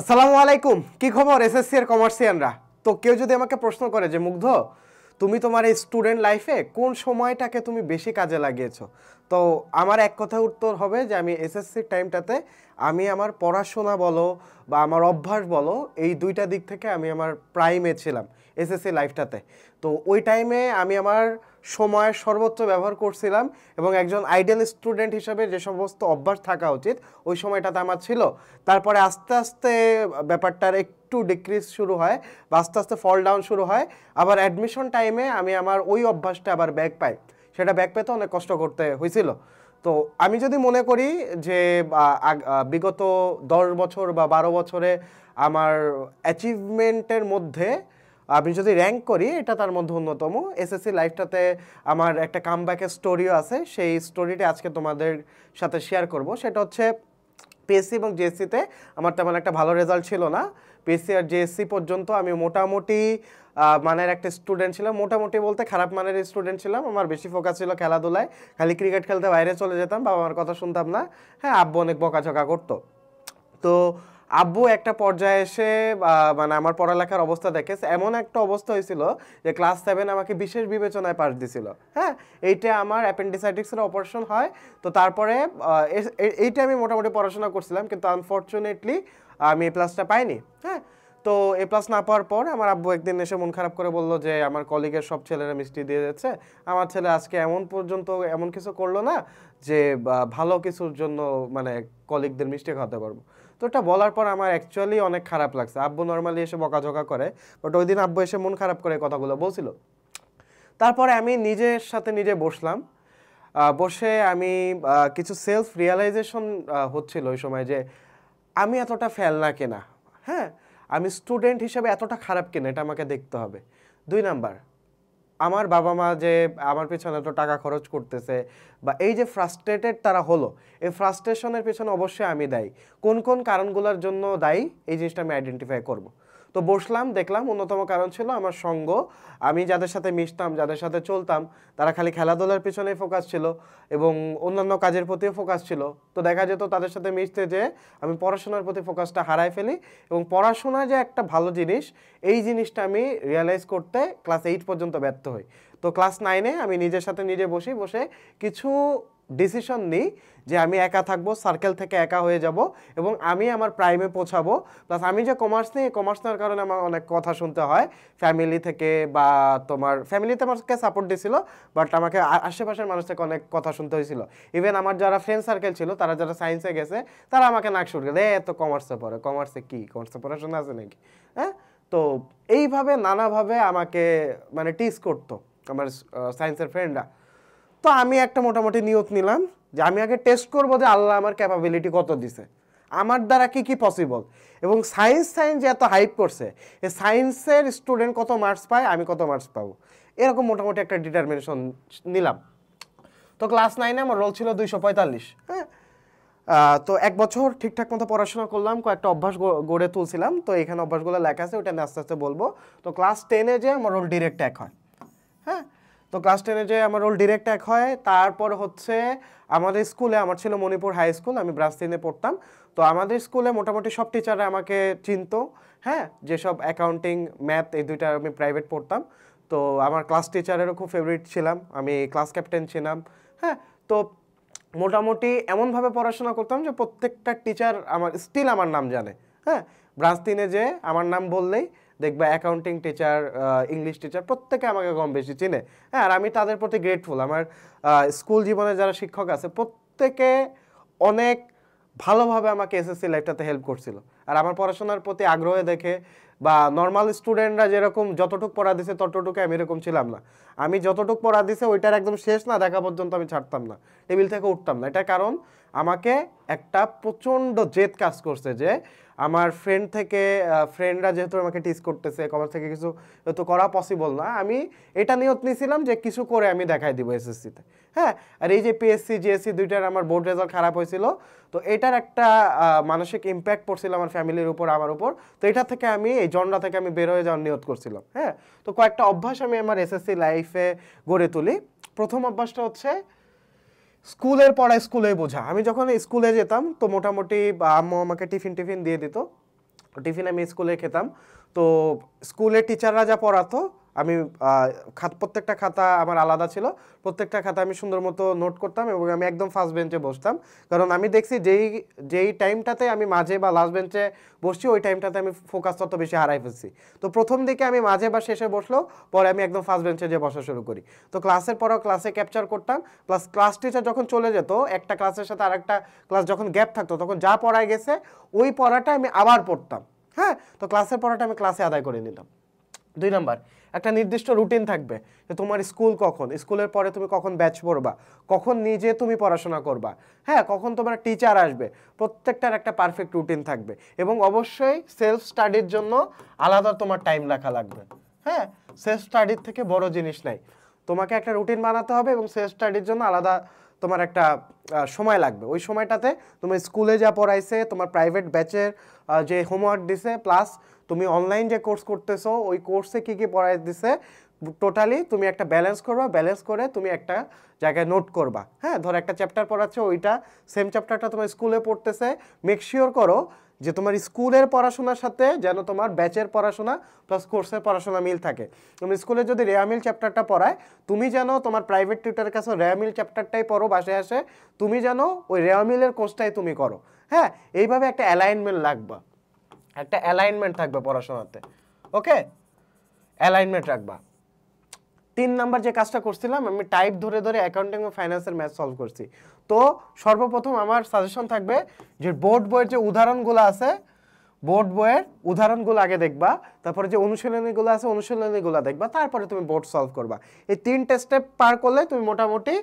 আসসালামু আলাইকুম কি খবর এসএসসি এর কমার্সিয়ানরা তো কেউ যদি আমাকে প্রশ্ন করে যে মুগ্ধ তুমি তোমার এই স্টুডেন্ট লাইফে কোন সময়টাকে তুমি বেশি কাজে লাগিয়েছো তো আমার এক কথা উত্তর হবে যে আমি এসএসসির টাইমটাতে আমি আমার পড়াশোনা বলো বা আমার অভ্যাস বলো এই দুইটা দিক থেকে আমি আমার প্রাইমে ছিলাম এসএসসি লাইফটাতে তো ওই টাইমে আমি আমার সময়ের সর্বোচ্চ ব্যবহার করছিলাম এবং একজন আইডিয়াল স্টুডেন্ট হিসাবে যে সমস্ত অভ্যাস থাকা উচিত ওই সময়টাতে আমার ছিল তারপরে আস্তে আস্তে ব্যাপারটার একটু ডিক্রিজ শুরু হয় বা আস্তে আস্তে ফল ডাউন শুরু হয় আবার অ্যাডমিশন টাইমে আমি আমার ওই অভ্যাসটা আবার ব্যাক পাই সেটা ব্যাক পেতে অনেক কষ্ট করতে হয়েছিল তো আমি যদি মনে করি যে বিগত দশ বছর বা বারো বছরে আমার অ্যাচিভমেন্টের মধ্যে আমি যদি র্যাঙ্ক করি এটা তার মধ্যে অন্যতম এসএসসি লাইফটাতে আমার একটা কামব্যাকের স্টোরিও আছে সেই স্টোরিটা আজকে তোমাদের সাথে শেয়ার করব সেটা হচ্ছে পিএসসি এবং জিএসসিতে আমার তেমন একটা ভালো রেজাল্ট ছিল না পিএসসি আর জিএসসি পর্যন্ত আমি মোটামুটি মানের একটা স্টুডেন্ট ছিলাম মোটামুটি বলতে খারাপ মানের স্টুডেন্ট ছিলাম আমার বেশি ফোকাস ছিল খেলাধুলায় খালি ক্রিকেট খেলতে বাইরে চলে যেতাম বাবা আমার কথা শুনতাম না হ্যাঁ আব্বু অনেক বকাঝকা করতো তো আব্বু একটা পর্যায়ে এসে মানে আমার পড়ালেখার অবস্থা দেখে এমন একটা অবস্থা হয়েছিল যে ক্লাস সেভেন আমাকে বিশেষ বিবেচনায় পাশ দিছিল হ্যাঁ এইটা আমার অ্যাপেন্ডিসাইটিক্সের অপারেশন হয় তো তারপরে এইটা আমি মোটামুটি পড়াশোনা করছিলাম কিন্তু আনফর্চুনেটলি আমি এ প্লাসটা পাইনি হ্যাঁ তো এ প্লাস না পাওয়ার পর আমার আব্বু একদিন এসে মন খারাপ করে বললো যে আমার কলিগের সব ছেলেরা মিষ্টি দিয়ে যাচ্ছে আমার ছেলে আজকে এমন পর্যন্ত এমন কিছু করলো না যে ভালো কিছুর জন্য মানে কলিগদের মিষ্টি খাওয়াতে পারবো তো এটা বলার পর আমার অ্যাকচুয়ালি অনেক খারাপ লাগছে আব্বু নর্মালি এসে বকাঝকা করে বাট ওই দিন আব্বু এসে মন খারাপ করে কথাগুলো বলছিল তারপরে আমি নিজের সাথে নিজে বসলাম বসে আমি কিছু সেলফ রিয়েলাইজেশন হচ্ছিল ওই সময় যে আমি এতটা ফেলনা কেনা হ্যাঁ আমি স্টুডেন্ট হিসেবে এতটা খারাপ কেনা এটা আমাকে দেখতে হবে দুই নাম্বার আমার বাবা মা যে আমার পেছনে এত টাকা খরচ করতেছে বা এই যে ফ্রাস্ট্রেটেড তারা হলো এই ফ্রাস্ট্রেশনের পেছনে অবশ্যই আমি দায়ী কোন কোন কারণগুলোর জন্য দায়ী এই জিনিসটা আমি আইডেন্টিফাই করব। তো বসলাম দেখলাম অন্যতম কারণ ছিল আমার সঙ্গ আমি যাদের সাথে মিশতাম যাদের সাথে চলতাম তারা খালি খেলাধুলার পিছনেই ফোকাস ছিল এবং অন্যান্য কাজের প্রতিও ফোকাস ছিল তো দেখা যেত তাদের সাথে মিশতে যে আমি পড়াশোনার প্রতি ফোকাসটা হারাই ফেলি এবং পড়াশোনা যে একটা ভালো জিনিস এই জিনিসটা আমি রিয়ালাইজ করতে ক্লাস এইট পর্যন্ত ব্যর্থ হই তো ক্লাস নাইনে আমি নিজের সাথে নিজে বসি বসে কিছু ডিসিশন নিই যে আমি একা থাকবো সার্কেল থেকে একা হয়ে যাব এবং আমি আমার প্রাইমে পৌঁছাবো প্লাস আমি যে কমার্স নিই কমার্স নেওয়ার কারণে আমার অনেক কথা শুনতে হয় ফ্যামিলি থেকে বা তোমার ফ্যামিলিতে আমাকে সাপোর্ট দিয়েছিল বাট আমাকে আশেপাশের মানুষ থেকে অনেক কথা শুনতে হয়েছিল ইভেন আমার যারা ফ্রেন্ড সার্কেল ছিল তারা যারা সায়েন্সে গেছে তারা আমাকে নাক শুরু করে এত কমার্সে পড়ে কমার্সে কী কমার্সে পড়াশোনা আছে নাকি হ্যাঁ তো এইভাবে নানাভাবে আমাকে মানে টিস করতো আমার সায়েন্সের ফ্রেন্ডরা তো আমি একটা মোটামুটি নিয়ত নিলাম যে আমি আগে টেস্ট করবো যে আল্লাহ আমার ক্যাপাবিলিটি কত দিছে আমার দ্বারা কি কি পসিবল এবং সায়েন্স সায়েন্স যে এত হাইপ করছে এ সায়েন্সের স্টুডেন্ট কত মার্কস পায় আমি কত মার্কস পাবো এরকম মোটামুটি একটা ডিটারমিনেশন নিলাম তো ক্লাস নাইনে আমার রোল ছিল দুইশো পঁয়তাল্লিশ হ্যাঁ তো এক বছর ঠিকঠাক মতো পড়াশোনা করলাম কয়েকটা অভ্যাস গড়ে তুলছিলাম তো এখানে অভ্যাসগুলো লেখা আছে ওটা আমি আস্তে আস্তে বলবো তো ক্লাস টেনে যে আমার রোল ডিরেক্ট এক হয় হ্যাঁ তো ক্লাস টেনে যে আমার রোল ডিরেক্ট এক হয় তারপর হচ্ছে আমাদের স্কুলে আমার ছিল মণিপুর হাই স্কুল আমি ব্রাস্তিনে পড়তাম তো আমাদের স্কুলে মোটামুটি সব টিচাররা আমাকে চিনত হ্যাঁ যেসব অ্যাকাউন্টিং ম্যাথ এই দুইটা আমি প্রাইভেট পড়তাম তো আমার ক্লাস টিচারেরও খুব ফেভারিট ছিলাম আমি ক্লাস ক্যাপ্টেন ছিলাম হ্যাঁ তো মোটামুটি এমনভাবে পড়াশোনা করতাম যে প্রত্যেকটা টিচার আমার স্টিল আমার নাম জানে হ্যাঁ ব্রাঞ্চ তিনে যে আমার নাম বললেই দেখবে অ্যাকাউন্টিং টিচার ইংলিশ টিচার প্রত্যেকে আমাকে কম বেশি চিনে হ্যাঁ আর আমি তাদের প্রতি গ্রেটফুল আমার স্কুল জীবনে যারা শিক্ষক আছে প্রত্যেকে অনেক ভালোভাবে আমাকে এসএসসি লাইফটাতে হেল্প করছিল আর আমার পড়াশোনার প্রতি আগ্রহে দেখে বা নর্মাল স্টুডেন্টরা যেরকম যতটুক পড়া দিছে ততটুকু আমি এরকম ছিলাম না আমি যতটুক পড়া দিছে ওইটার একদম শেষ না দেখা পর্যন্ত আমি ছাড়তাম না টেবিল থেকে উঠতাম না এটার কারণ আমাকে একটা প্রচণ্ড জেদ কাজ করছে যে আমার ফ্রেন্ড থেকে ফ্রেন্ডরা যেহেতু আমাকে টিচ করতেছে কমার্স থেকে কিছু তো করা পসিবল না আমি এটা নিয়ত নিয়েছিলাম যে কিছু করে আমি দেখাই দিব এসএসসিতে হ্যাঁ আর এই যে পিএসসি জিএসসি দুইটার আমার বোর্ড রেজাল্ট খারাপ হয়েছিল তো এটার একটা মানসিক ইম্প্যাক্ট পড়ছিল আমার ফ্যামিলির উপর আমার উপর তো এটা থেকে আমি এই এই জনরা থেকে আমি বের হয়ে যাওয়ার নিয়ত করছিলাম হ্যাঁ তো কয়েকটা অভ্যাস আমি আমার এসএসসি লাইফে গড়ে তুলি প্রথম অভ্যাসটা হচ্ছে স্কুলের পড়া স্কুলে বোঝা আমি যখন স্কুলে যেতাম তো মোটামুটি আম্মু আমাকে টিফিন টিফিন দিয়ে দিত টিফিন আমি স্কুলে খেতাম তো স্কুলে টিচাররা যা পড়াতো আমি খাত প্রত্যেকটা খাতা আমার আলাদা ছিল প্রত্যেকটা খাতা আমি সুন্দর মতো নোট করতাম এবং আমি একদম ফার্স্ট বেঞ্চে বসতাম কারণ আমি দেখছি যেই যেই টাইমটাতে আমি মাঝে বা লাস্ট বেঞ্চে বসছি ওই টাইমটাতে আমি ফোকাস তত বেশি হারাই ফেলছি তো প্রথম দিকে আমি মাঝে বা শেষে বসলেও পরে আমি একদম ফার্স্ট বেঞ্চে যে বসা শুরু করি তো ক্লাসের পরও ক্লাসে ক্যাপচার করতাম প্লাস ক্লাস টিচার যখন চলে যেত একটা ক্লাসের সাথে আরেকটা ক্লাস যখন গ্যাপ থাকতো তখন যা পড়ায় গেছে ওই পড়াটা আমি আবার পড়তাম হ্যাঁ তো ক্লাসের পড়াটা আমি ক্লাসে আদায় করে নিতাম দুই নাম্বার একটা নির্দিষ্ট রুটিন থাকবে যে তোমার স্কুল কখন স্কুলের পরে তুমি কখন ব্যাচ পড়বা কখন নিজে তুমি পড়াশোনা করবা হ্যাঁ কখন তোমার টিচার আসবে প্রত্যেকটার একটা পারফেক্ট রুটিন থাকবে এবং অবশ্যই সেলফ স্টাডির জন্য আলাদা তোমার টাইম রাখা লাগবে হ্যাঁ সেলফ স্টাডির থেকে বড় জিনিস নাই তোমাকে একটা রুটিন বানাতে হবে এবং সেলফ স্টাডির জন্য আলাদা তোমার একটা সময় লাগবে ওই সময়টাতে তোমার স্কুলে যা পড়াইছে তোমার প্রাইভেট ব্যাচের যে হোমওয়ার্ক দিছে প্লাস তুমি অনলাইন যে কোর্স করতেছো ওই কোর্সে কী কী পড়াই দিছে টোটালি তুমি একটা ব্যালেন্স করবা ব্যালেন্স করে তুমি একটা জায়গায় নোট করবা হ্যাঁ ধর একটা চ্যাপ্টার পড়াচ্ছে ওইটা সেম চ্যাপ্টারটা তোমার স্কুলে পড়তেছে মেক শিওর করো যে তোমার স্কুলের পড়াশোনার সাথে যেন তোমার ব্যাচের পড়াশোনা প্লাস কোর্সের পড়াশোনা মিল থাকে তুমি স্কুলে যদি রেয়ামিল চ্যাপ্টারটা পড়ায় তুমি যেন তোমার প্রাইভেট টিউটারের কাছে রেয়ামিল চ্যাপ্টারটাই পড়ো বাসে আসে তুমি যেন ওই রেয়ামিলের কোর্সটাই তুমি করো হ্যাঁ এইভাবে একটা অ্যালাইনমেন্ট লাগবা একটা অ্যালাইনমেন্ট থাকবে পড়াশোনাতে ওকে অ্যালাইনমেন্ট রাখবা তিন নাম্বার যে কাজটা করছিলাম আমি টাইপ ধরে ধরে অ্যাকাউন্টিং ও ফাইন্যান্সের ম্যাথ সলভ করছি তো সর্বপ্রথম আমার সাজেশন থাকবে যে বোর্ড বইয়ের যে উদাহরণগুলো আছে বোর্ড বইয়ের উদাহরণগুলো আগে দেখবা তারপরে যে অনুশীলনীগুলো আছে অনুশীলনীগুলো দেখবা তারপরে তুমি বোর্ড সলভ করবা এই তিনটে স্টেপ পার করলে তুমি মোটামুটি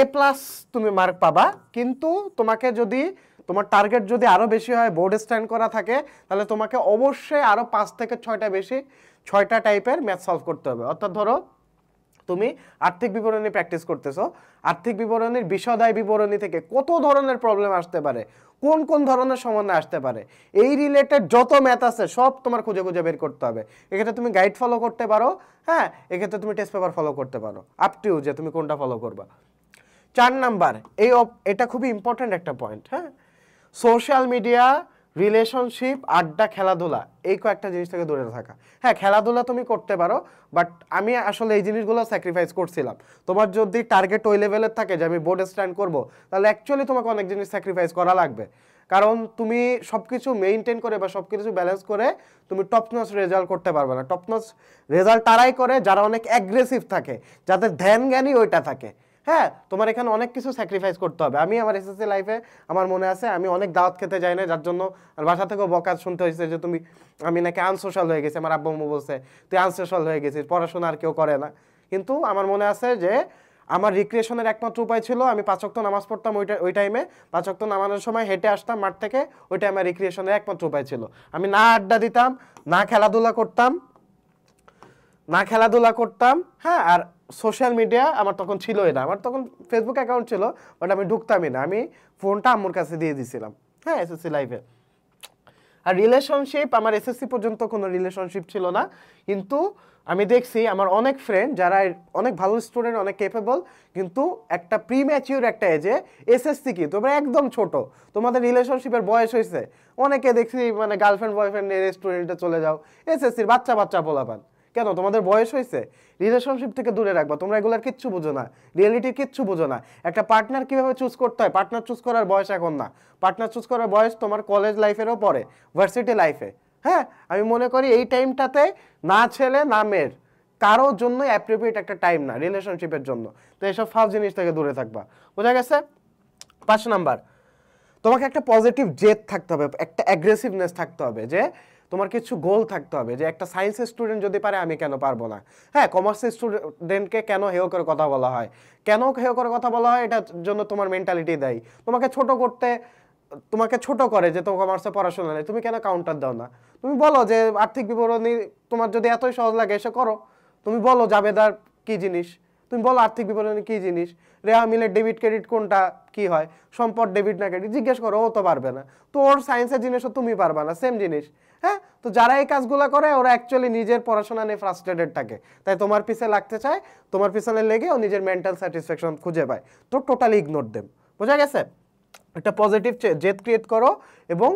এ প্লাস তুমি মার্ক পাবা কিন্তু তোমাকে যদি তোমার টার্গেট যদি আরও বেশি হয় বোর্ড স্ট্যান্ড করা থাকে তাহলে তোমাকে অবশ্যই আরও পাঁচ থেকে ছয়টা বেশি ছয়টা টাইপের ম্যাথ সলভ করতে হবে অর্থাৎ ধরো তুমি আর্থিক বিবরণী প্র্যাকটিস করতেছো আর্থিক বিবরণীর বিশদায় বিবরণী থেকে কত ধরনের প্রবলেম আসতে পারে কোন কোন ধরনের সমন্বয় আসতে পারে এই রিলেটেড যত ম্যাথ আছে সব তোমার খুঁজে খুঁজে বের করতে হবে এক্ষেত্রে তুমি গাইড ফলো করতে পারো হ্যাঁ এক্ষেত্রে তুমি টেস্ট পেপার ফলো করতে পারো আপ টু যে তুমি কোনটা ফলো করবা চার নাম্বার এই এটা খুবই ইম্পর্ট্যান্ট একটা পয়েন্ট হ্যাঁ সোশ্যাল মিডিয়া রিলেশনশিপ আড্ডা খেলাধুলা এই কয়েকটা জিনিস থেকে দূরে থাকা হ্যাঁ খেলাধুলা তুমি করতে পারো বাট আমি আসলে এই জিনিসগুলো স্যাক্রিফাইস করছিলাম তোমার যদি টার্গেট ওই লেভেলের থাকে যে আমি বোর্ড স্ট্যান্ড করব তাহলে অ্যাকচুয়ালি তোমাকে অনেক জিনিস স্যাক্রিফাইস করা লাগবে কারণ তুমি সব কিছু মেনটেন করে বা সব কিছু ব্যালেন্স করে তুমি টপনস রেজাল্ট করতে পারবে না টপনস রেজাল্ট তারাই করে যারা অনেক অ্যাগ্রেসিভ থাকে যাদের ধ্যান জ্ঞানই ওইটা থাকে হ্যাঁ তোমার এখানে অনেক কিছু স্যাক্রিফাইস করতে হবে আমি আমার এসএসসি লাইফে আমার মনে আছে আমি অনেক দাওয়াত খেতে যাই না যার জন্য আর বাসা থেকেও বকাত শুনতে হয়েছে যে তুমি আমি নাকি আনসোশাল হয়ে গেছি আমার আব্বু বলছে তুই আনসোশাল হয়ে গেছিস পড়াশোনা আর কেউ করে না কিন্তু আমার মনে আছে যে আমার রিক্রিয়েশনের একমাত্র উপায় ছিল আমি পাঁচক্ত নামাজ পড়তাম ওইটা ওই টাইমে পাঁচক্ত নামাজের সময় হেঁটে আসতাম মাঠ থেকে ওইটা আমার রিক্রিয়েশনের একমাত্র উপায় ছিল আমি না আড্ডা দিতাম না খেলাধুলা করতাম না খেলাধুলা করতাম হ্যাঁ আর সোশ্যাল মিডিয়া আমার তখন ছিলই না আমার তখন ফেসবুক অ্যাকাউন্ট ছিল বাট আমি ঢুকতামই না আমি ফোনটা আম্মুর কাছে দিয়ে দিছিলাম হ্যাঁ এসএসসি লাইফে আর রিলেশনশিপ আমার এসএসসি পর্যন্ত কোনো রিলেশনশিপ ছিল না কিন্তু আমি দেখছি আমার অনেক ফ্রেন্ড যারা অনেক ভালো স্টুডেন্ট অনেক ক্যাপেবল কিন্তু একটা প্রি ম্যাচিউর একটা এজে এসএসসি কি তোমরা একদম ছোট তোমাদের রিলেশনশিপের বয়স হয়েছে অনেকে দেখছি মানে গার্লফ্রেন্ড বয়ফ্রেন্ড রেস্টুরেন্টে চলে যাও এসএসসির বাচ্চা বাচ্চা পোলাপান কেন তোমাদের বয়স হয়েছে রিলেশনশিপ থেকে দূরে রাখবা তোমরা এগুলোর কিচ্ছু বোঝো না রিয়েলিটি কিচ্ছু বোঝো না একটা পার্টনার কীভাবে চুজ করতে হয় পার্টনার চুজ করার বয়স এখন না পার্টনার চুজ করার বয়স তোমার কলেজ লাইফেরও পরে ভার্সিটি লাইফে হ্যাঁ আমি মনে করি এই টাইমটাতে না ছেলে না মেয়ের কারোর জন্য অ্যাপ্রোপ্রিয়েট একটা টাইম না রিলেশনশিপের জন্য তো এইসব ফার্স্ট জিনিস থেকে দূরে থাকবা বোঝা গেছে পাঁচ নাম্বার তোমাকে একটা পজিটিভ জেদ থাকতে হবে একটা অ্যাগ্রেসিভনেস থাকতে হবে যে তোমার কিছু গোল থাকতে হবে যে একটা সায়েন্সের স্টুডেন্ট যদি পারে আমি কেন পারবো না হ্যাঁ কমার্সের স্টুডেন্টকে কেন হেয় করে কথা বলা হয় কেন হেয় করে কথা বলা হয় এটার জন্য তোমার মেন্টালিটি দেয় তোমাকে ছোট করতে তোমাকে ছোট করে যে তোমার কমার্সে পড়াশোনা নেই তুমি কেন কাউন্টার দাও না তুমি বলো যে আর্থিক বিবরণী তোমার যদি এতই সহজ লাগে এসে করো তুমি বলো জাবেদার কি জিনিস তুমি বলো আর্থিক বিবরণী কি জিনিস রেহা মিলে ডেবিট ক্রেডিট কোনটা কি হয় সম্পদ ডেবিট না ক্রেডিট জিজ্ঞেস করো ও তো পারবে না তো ওর সায়েন্সের জিনিসও তুমি পারবে না সেম জিনিস হ্যাঁ তো যারা এই কাজগুলো করে ওরা অ্যাকচুয়ালি নিজের পড়াশোনা নিয়ে ফ্রাস্ট্রেটেড থাকে তাই তোমার পিছে লাগতে চায় তোমার পিছনে লেগে ও নিজের মেন্টাল স্যাটিসফ্যাকশন খুঁজে পায় তো টোটালি ইগনোর দেম বোঝা গেছে একটা পজিটিভ জেদ ক্রিয়েট করো এবং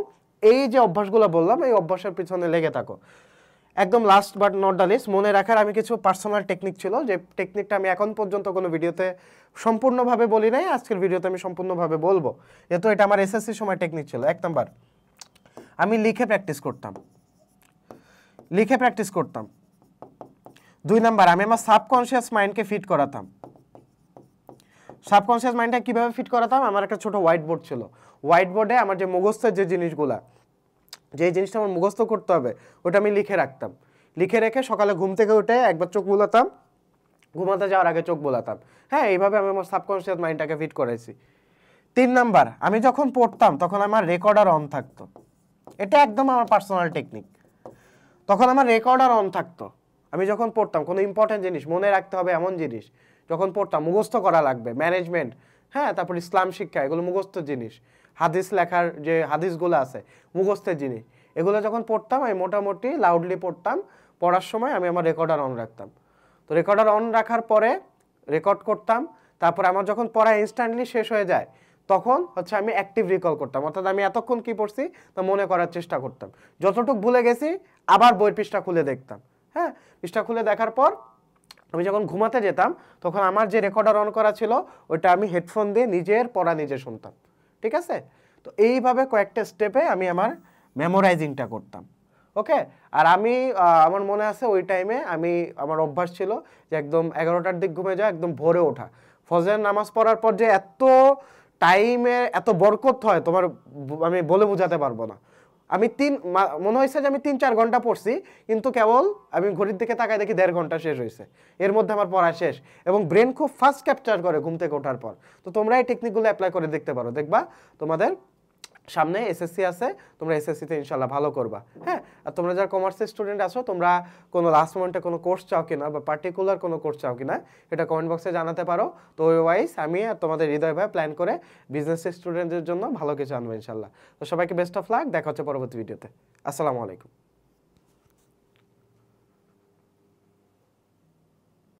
এই যে অভ্যাসগুলো বললাম এই অভ্যাসের পিছনে লেগে থাকো একদম last but not the least মনে রাখার আমি কিছু পার্সোনাল টেকনিক ছিল যে টেকনিকটা আমি এখন পর্যন্ত কোনো ভিডিওতে সম্পূর্ণভাবে বলি নাই আজকের ভিডিওতে আমি সম্পূর্ণভাবে বলবো যেহেতু এটা আমার এসএসসি সময় টেকনিক ছিল এক নম্বর আমি লিখে প্র্যাকটিস করতাম লিখে প্র্যাকটিস করতাম দুই নাম্বার আমি আমার সাবকনশিয়াস মাইন্ডকে ফিট করাতাম সাবকনশিয়াস মাইন্ডটা কীভাবে ফিট করাতাম আমার একটা ছোটো হোয়াইট বোর্ড ছিল হোয়াইট বোর্ডে আমার যে মুখস্থের যে জিনিসগুলা যে জিনিসটা আমার মুখস্থ করতে হবে ওটা আমি লিখে রাখতাম লিখে রেখে সকালে ঘুম থেকে উঠে একবার চোখ বোলাতাম ঘুমাতে যাওয়ার আগে চোখ বোলাতাম হ্যাঁ এইভাবে আমি আমার সাবকনসিয়াস মাইন্ডটাকে ফিট করেছি তিন নাম্বার আমি যখন পড়তাম তখন আমার রেকর্ডার অন থাকতো এটা একদম আমার পার্সোনাল টেকনিক তখন আমার রেকর্ডার অন থাকতো আমি যখন পড়তাম কোনো ইম্পর্টেন্ট জিনিস মনে রাখতে হবে এমন জিনিস যখন পড়তাম মুখস্থ করা লাগবে ম্যানেজমেন্ট হ্যাঁ তারপর ইসলাম শিক্ষা এগুলো মুখস্থ জিনিস হাদিস লেখার যে হাদিসগুলো আছে মুখস্থের জিনিস এগুলো যখন পড়তাম আমি মোটামুটি লাউডলি পড়তাম পড়ার সময় আমি আমার রেকর্ডার অন রাখতাম তো রেকর্ডার অন রাখার পরে রেকর্ড করতাম তারপর আমার যখন পড়া ইনস্ট্যান্টলি শেষ হয়ে যায় তখন হচ্ছে আমি অ্যাক্টিভ রিকল করতাম অর্থাৎ আমি এতক্ষণ কি পড়ছি তা মনে করার চেষ্টা করতাম যতটুকু ভুলে গেছি আবার বইয়ের পৃষ্ঠা খুলে দেখতাম হ্যাঁ পৃষ্ঠা খুলে দেখার পর আমি যখন ঘুমাতে যেতাম তখন আমার যে রেকর্ডার অন করা ছিল ওইটা আমি হেডফোন দিয়ে নিজের পড়া নিজে শুনতাম ঠিক আছে তো এইভাবে কয়েকটা স্টেপে আমি আমার মেমোরাইজিংটা করতাম ওকে আর আমি আমার মনে আছে ওই টাইমে আমি আমার অভ্যাস ছিল যে একদম এগারোটার দিক ঘুমে যাওয়া একদম ভোরে ওঠা ফজরের নামাজ পড়ার পর যে এত টাইমে এত বরকত হয় তোমার আমি বলে বোঝাতে পারবো না আমি তিন মনে হয়েছে যে আমি তিন চার ঘন্টা পড়ছি কিন্তু কেবল আমি ঘড়ির দিকে তাকায় দেখি দেড় ঘন্টা শেষ হয়েছে এর মধ্যে আমার পড়া শেষ এবং ব্রেন খুব ফাস্ট ক্যাপচার করে ঘুম থেকে ওঠার পর তো তোমরা এই টেকনিকগুলো অ্যাপ্লাই করে দেখতে পারো দেখবা তোমাদের সামনে এসএসসি আছে তোমরা এসএসসিতে ইনশাল্লাহ ভালো করবা হ্যাঁ আর তোমরা যারা কমার্সের স্টুডেন্ট আছো তোমরা কোনো লাস্ট মোমেন্টে কোনো কোর্স চাও কিনা বা পার্টিকুলার কোনো কোর্স চাও কিনা এটা কমেন্ট বক্সে জানাতে পারো তো ওয়াইজ আমি আর তোমাদের হৃদয় ভাই প্ল্যান করে বিজনেসের স্টুডেন্টদের জন্য ভালো কিছু আনবো ইনশাল্লাহ তো সবাইকে বেস্ট অফ লাক দেখা হচ্ছে পরবর্তী ভিডিওতে আসসালামু আলাইকুম